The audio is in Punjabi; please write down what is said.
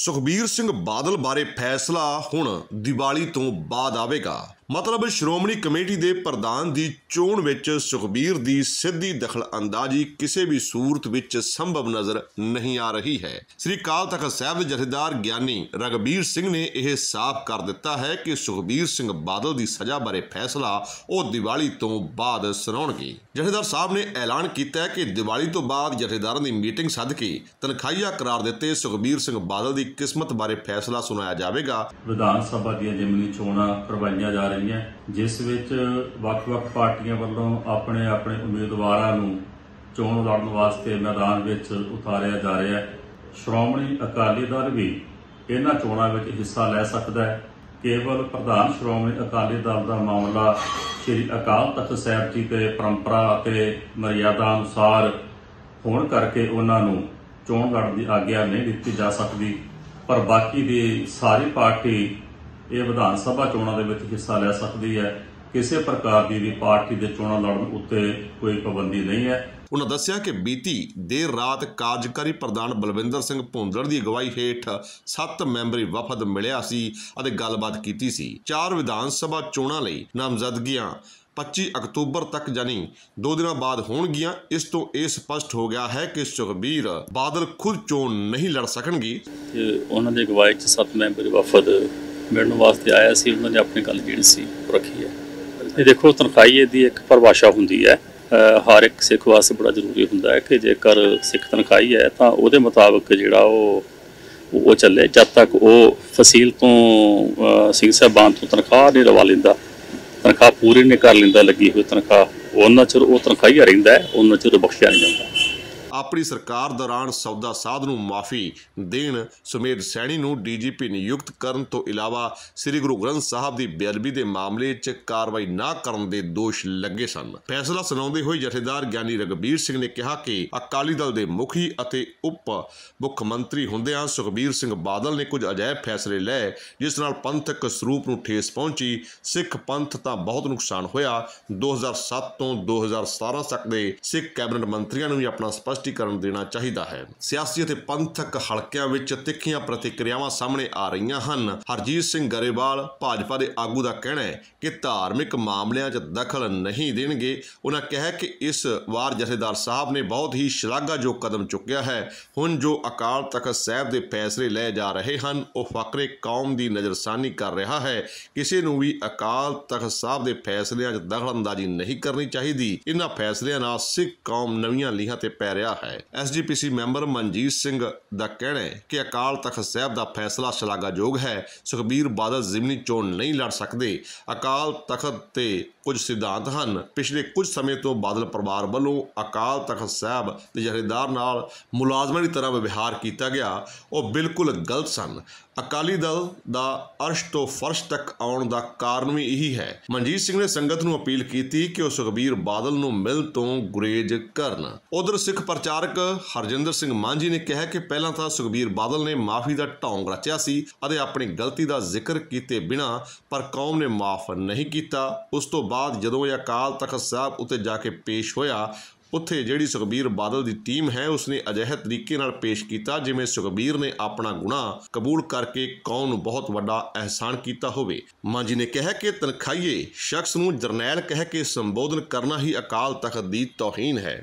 ਸੁਖਬੀਰ ਸਿੰਘ ਬਾਦਲ ਬਾਰੇ ਫੈਸਲਾ ਹੁਣ ਦੀਵਾਲੀ ਤੋਂ ਬਾਅਦ ਆਵੇਗਾ ਮਤਲਬ ਸ਼੍ਰੋਮਣੀ ਕਮੇਟੀ ਦੇ ਪ੍ਰਧਾਨ ਦੀ ਚੋਣ ਵਿੱਚ ਸੁਖਬੀਰ ਦੀ ਸਿੱਧੀ ਦਖਲ ਅੰਦਾਜ਼ੀ ਕਿਸੇ ਵੀ ਸੂਰਤ ਵਿੱਚ ਸੰਭਵ ਨਜ਼ਰ ਨਹੀਂ ਆ ਰਹੀ ਹੈ ਸ੍ਰੀ ਕਾਲ ਤਖਤ ਸਾਹਿਬ ਦੇ ਜਥੇਦਾਰ ਗਿਆਨੀ ਰਗਬੀਰ ਸਿੰਘ ਨੇ ਇਹ ਸਾਫ਼ ਕਰ ਦਿੱਤਾ ਹੈ ਕਿ ਸੁਖਬੀਰ ਸਿੰਘ ਬਾਦਲ ਦੀ ਸਜ਼ਾ ਬਾਰੇ ਫੈਸਲਾ ਉਹ ਦੀਵਾਲੀ ਤੋਂ ਬਾਅਦ ਸੁਣਾਉਣਗੇ ਜਥੇਦਾਰ ਸਾਹਿਬ ਨੇ ਐਲਾਨ ਕੀਤਾ ਹੈ ਕਿ ਦੀਵਾਲੀ ਤੋਂ ਬਾਅਦ ਜਥੇਦਾਰਾਂ ਦੀ ਮੀਟਿੰਗ ਸੱਦ ਕੇ ਤਨਖਾਹੀਆ ਕਰਾਰ ਦਿੱਤੇ ਸੁਖਬੀਰ ਸਿੰਘ ਬਾਦਲ ਦੀ ਕਿਸਮਤ ਬਾਰੇ ਫੈਸਲਾ ਸੁਣਾਇਆ ਜਾਵੇਗਾ ਵਿਧਾਨ ਸਭਾ ਦੀਆਂ ਜਿਮਨੀ ਚੋਣਾਂ ਕਰਵਾਈਆਂ ਜਾ ਰਹੀਆਂ ਆਈ ਜਿਸ ਵਿੱਚ ਵੱਖ-ਵੱਖ ਪਾਰਟੀਆਂ ਵੱਲੋਂ ਆਪਣੇ ਆਪਣੇ ਉਮੀਦਵਾਰਾਂ ਨੂੰ ਚੋਣ ਲੜਨ ਵਾਸਤੇ ਮੈਦਾਨ ਵਿੱਚ ਉਤਾਰਿਆ ਜਾ ਰਿਹਾ ਹੈ ਸ਼੍ਰੋਮਣੀ ਅਕਾਲੀ ਦਲ ਵੀ ਇਹਨਾਂ ਚੋਣਾਂ ਵਿੱਚ ਹਿੱਸਾ ਲੈ ਸਕਦਾ ਹੈ ਕੇਵਲ ਪ੍ਰਧਾਨ ਸ਼੍ਰੋਮਣੀ ਅਕਾਲੀ ਦਲ ਦਾ ਮਾਮਲਾ ਸ੍ਰੀ ਅਕਾਲ ਤਖਤ ਸਾਹਿਬ ਜੀ ਦੇ ਪਰੰਪਰਾ ਅਤੇ ਮਰਿਆਦਾ ਅਨੁਸਾਰ ਹੋਣ ਕਰਕੇ ਉਹਨਾਂ ਨੂੰ ਚੋਣ ਲੜਨ ਦੀ ਆਗਿਆ ਨਹੀਂ ਦਿੱਤੀ ਜਾ ਸਕਦੀ ਪਰ ਬਾਕੀ ਦੀ ਸਾਰੀ ਪਾਰਟੀ ਇਹ ਵਿਧਾਨ ਸਭਾ ਚੋਣਾਂ ਦੇ ਵਿੱਚ ਹਿੱਸਾ ਲੈ ਸਕਦੀ ਹੈ ਕਿਸੇ ਪ੍ਰਕਾਰ ਦੀ ਵੀ ਪਾਰਟੀ ਦੇ ਚੋਣਾਂ ਲੜਨ ਉੱਤੇ ਕੋਈ ਪਾਬੰਦੀ ਨਹੀਂ ਹੈ ਉਹਨਾਂ ਦੱਸਿਆ ਕਿ ਬੀਤੀ ਦੇਰ ਰਾਤ ਕਾਰਜਕਾਰੀ ਪ੍ਰਧਾਨ ਬਲਵਿੰਦਰ ਸਿੰਘ ਭੁੰਦੜ ਦੀ ਅਗਵਾਈ ਹੇਠ 7 ਮੈਂਬਰੀ ਵਫਦ ਮਿਲਿਆ ਸੀ ਅਤੇ ਗੱਲਬਾਤ ਕੀਤੀ ਸੀ ਚਾਰ ਵਿਧਾਨ ਸਭਾ ਚੋਣਾਂ ਲਈ ਨਾਮਜ਼ਦਗੀਆਂ 25 ਅਕਤੂਬਰ ਤੱਕ ਜਾਨੀ 2 ਦਿਨਾਂ ਬਾਅਦ ਹੋਣਗੀਆਂ ਇਸ ਤੋਂ ਇਹ ਸਪਸ਼ਟ ਹੋ ਗਿਆ ਹੈ ਕਿ ਸੁਖਬੀਰ ਬਾਦਲ ਖੁਦ ਚੋਣ ਨਹੀਂ ਲੜ ਸਕਣਗੇ ਉਹਨਾਂ ਦੇ ਅਗਵਾਈ 'ਚ 7 ਮੈਂਬਰੀ ਵਫਦ ਮਿਲਣ ਵਾਸਤੇ ਆਇਆ ਸੀ ਉਹਨਾਂ ਨੇ ਆਪਣੀ ਗੱਲ ਜਿਹੜੀ ਸੀ ਰੱਖੀ ਹੈ ਇਹ ਦੇਖੋ ਤਨਖਾਈ ਦੀ ਇੱਕ ਪਰਿਭਾਸ਼ਾ ਹੁੰਦੀ ਹੈ ਹਰ ਇੱਕ ਸਿੱਖ ਵਾਸਤੇ ਬੜਾ ਜ਼ਰੂਰੀ ਹੁੰਦਾ ਹੈ ਕਿ ਜੇਕਰ ਸਿੱਖ ਤਨਖਾਹੀ ਹੈ ਤਾਂ ਉਹਦੇ ਮੁਤਾਬਕ ਜਿਹੜਾ ਉਹ ਉਹ ਚੱਲੇ ਜਦ ਤੱਕ ਉਹ ਫਸੀਲ ਤੋਂ ਸਿੰਘ ਸਾਹਿਬਾਨ ਤੋਂ ਤਨਖਾਹ ਨਹੀਂ ਰਵਾ ਲੈਂਦਾ ਤਨਖਾਹ ਪੂਰੀ ਨਹੀਂ ਕਰ ਲੈਂਦਾ ਲੱਗੀ ਹੋਈ ਤਨਖਾਹ ਉਹਨਾਂ ਚਿਰ ਉਹ ਤਨਖਾਹੀਆ ਰਹਿੰਦਾ ਉਹਨਾਂ ਚਿਰ ਬਖਸ਼ਿਆ ਨਹੀਂ ਜਾਂਦਾ ਆਪਣੀ ਸਰਕਾਰ ਦੌਰਾਨ ਸੌਦਾ ਸਾਧ ਨੂੰ ਮਾਫੀ ਦੇਣ ਸੁਮੇਧ ਸੈਣੀ ਨੂੰ ਡੀਜੀਪੀ ਨਿਯੁਕਤ ਕਰਨ ਤੋਂ ਇਲਾਵਾ ਸ੍ਰੀ ਗੁਰੂ ਗ੍ਰੰਥ ਸਾਹਿਬ ਦੀ ਬੇਅਦਬੀ ਦੇ ਮਾਮਲੇ 'ਚ ਕਾਰਵਾਈ ਨਾ ਕਰਨ ਦੇ ਦੋਸ਼ ਲੱਗੇ ਸਨ ਫੈਸਲਾ ਸੁਣਾਉਂਦੇ ਹੋਏ ਜਥੇਦਾਰ ਗਿਆਨੀ ਰਗਬੀਰ ਸਿੰਘ ਨੇ ਕਿਹਾ ਕਿ ਅਕਾਲੀ ਦਲ ਦੇ ਮੁਖੀ ਅਤੇ ਉਪ ਮੁੱਖ ਮੰਤਰੀ ਹੁੰਦਿਆਂ ਸੁਖਬੀਰ ਸਿੰਘ ਬਾਦਲ ਨੇ ਕੁਝ ਅਜਾਇਬ ਫੈਸਲੇ ਲਏ ਜਿਸ ਨਾਲ ਪੰਥਕ ਸਰੂਪ ਨੂੰ ਠੇਸ ਪਹੁੰਚੀ ਸਿੱਖ ਪੰਥ ਤਾਂ ਬਹੁਤ ਨੁਕਸਾਨ ਹੋਇਆ 2007 ਤੋਂ 2017 ਤੱਕ ਦੇ ਸਿੱਖ ਕੈਬਨਿਟ ਮੰਤਰੀਆਂ ਨੂੰ ਵੀ ਆਪਣਾ ਸਪਸ਼ਟ ਸਪਸ਼ਟੀਕਰਨ ਦੇਣਾ ਚਾਹੀਦਾ ਹੈ ਸਿਆਸੀ ਅਤੇ ਪੰਥਕ ਹਲਕਿਆਂ ਵਿੱਚ ਤਿੱਖੀਆਂ ਪ੍ਰਤੀਕਿਰਿਆਵਾਂ ਸਾਹਮਣੇ ਆ ਰਹੀਆਂ ਹਨ ਹਰਜੀਤ ਸਿੰਘ ਗਰੇਵਾਲ ਭਾਜਪਾ ਦੇ ਆਗੂ ਦਾ ਕਹਿਣਾ ਹੈ ਕਿ ਧਾਰਮਿਕ ਮਾਮਲਿਆਂ 'ਚ ਦਖਲ ਨਹੀਂ ਦੇਣਗੇ ਉਹਨਾਂ ਕਿਹਾ ਕਿ ਇਸ ਵਾਰ ਜਥੇਦਾਰ ਸਾਹਿਬ ਨੇ ਬਹੁਤ ਹੀ ਸ਼ਲਾਘਾਯੋਗ ਕਦਮ ਚੁੱਕਿਆ ਹੈ ਹੁਣ ਜੋ ਅਕਾਲ ਤਖਤ ਸਾਹਿਬ ਦੇ ਫੈਸਲੇ ਲਏ ਜਾ ਰਹੇ ਹਨ ਉਹ ਫਕਰੇ ਕੌਮ ਦੀ ਨਜ਼ਰਸਾਨੀ ਕਰ ਰਿਹਾ ਹੈ ਕਿਸੇ ਨੂੰ ਵੀ ਅਕਾਲ ਤਖਤ ਸਾਹਿਬ ਦੇ ਫੈਸਲਿਆਂ 'ਚ ਦਖਲ ਅੰਦਾਜ਼ੀ ਨਹੀਂ ਕਰਨੀ ਚਾਹੀਦੀ ਇਹਨਾਂ ਫੈਸਲਿਆਂ ਨਾਲ ਸਿੱਖ ਕੌਮ ਨਵੀਆਂ ਲੀਹਾਂ ਤੇ ਪੈ ਰਿਹਾ ਰਿਹਾ ਹੈ ਐਸਜੀਪੀਸੀ ਮੈਂਬਰ ਮਨਜੀਤ ਸਿੰਘ ਦਾ ਕਹਿਣਾ ਹੈ ਕਿ ਅਕਾਲ ਤਖਤ ਸਾਹਿਬ ਦਾ ਫੈਸਲਾ ਸ਼ਲਾਘਾਯੋਗ ਹੈ ਸੁਖਬੀਰ ਬਾਦਲ ਜ਼ਿਮਨੀ ਚੋਣ ਨਹੀਂ ਲੜ ਸਕਦੇ ਅਕਾਲ ਤਖਤ ਤੇ ਕੁਝ ਸਿਧਾਂਤ ਹਨ ਪਿਛਲੇ ਕੁਝ ਸਮੇਂ ਤੋਂ ਬਾਦਲ ਪਰਿਵਾਰ ਵੱਲੋਂ ਅਕਾਲ ਤਖਤ ਸਾਹਿਬ ਦੇ ਜਹਰੇਦਾਰ ਨਾਲ ਮੁਲਾਜ਼ਮਾਂ ਦੀ ਤਰ੍ਹਾਂ ਵਿਵਹਾਰ ਕੀਤਾ ਗਿਆ ਉਹ ਬਿਲਕੁਲ ਗਲਤ ਸਨ ਅਕਾਲੀ ਦਲ ਦਾ ਅਰਸ਼ ਤੋਂ ਫਰਸ਼ ਤੱਕ ਆਉਣ ਦਾ ਕਾਰਨ ਵੀ ਇਹੀ ਹੈ ਮਨਜੀਤ ਸਿੰਘ ਨੇ ਸੰਗਤ ਨੂੰ ਅਪੀਲ ਕੀਤੀ ਕਿ ਉਹ ਸੁਖਬੀਰ ਬਾਦਲ ਨੂੰ ਮਿਲ ਤੋਂ ਗੁਰੇਜ ਕਰਨ ਉਧਰ ਸਿੱਖ ਪ੍ਰਚਾਰਕ ਹਰਜਿੰਦਰ ਸਿੰਘ ਮਾਂਝੀ ਨੇ ਕਿਹਾ ਕਿ ਪਹਿਲਾਂ ਤਾਂ ਸੁਖਬੀਰ ਬਾਦਲ ਨੇ ਮਾਫੀ ਦਾ ਢੌਂਗ ਰਚਿਆ ਸੀ ਅਤੇ ਆਪਣੀ ਗਲਤੀ ਦਾ ਜ਼ਿਕਰ ਕੀਤੇ ਬਿਨਾ ਪਰ ਕੌਮ ਨੇ ਮਾਫ ਨਹੀਂ ਕੀਤਾ ਉਸ ਤੋਂ ਬਾਅਦ ਜਦੋਂ ਇਹ ਅਕਾਲ ਤਖਤ ਸਾਹਿਬ ਉੱਤੇ ਜਾ ਕੇ ਪੇਸ਼ ਹੋਇਆ ਉੱਥੇ ਜਿਹੜੀ ਸੁਖਬੀਰ ਬਾਦਲ ਦੀ ਟੀਮ ਹੈ ਉਸਨੇ ਅਜਿਹੇ ਤਰੀਕੇ ਨਾਲ ਪੇਸ਼ ਕੀਤਾ ਜਿਵੇਂ ਸੁਖਬੀਰ ਨੇ ਆਪਣਾ ਗੁਨਾਹ ਕਬੂਲ ਕਰਕੇ ਕੌਮ ਨੂੰ ਬਹੁਤ ਵੱਡਾ ਅਹਿਸਾਨ ਕੀਤਾ ਹੋਵੇ ਮਾਂਜੀ ਨੇ ਕਿਹਾ ਕਿ ਤਨਖਾਈਏ ਸ਼ਖਸ ਨੂੰ ਜਰਨੈਲ ਕਹਿ ਕੇ ਸੰਬੋਧਨ ਕਰਨਾ ਹੀ ਅਕਾਲ ਤਖਤ ਦੀ ਤੋਹੀਨ ਹੈ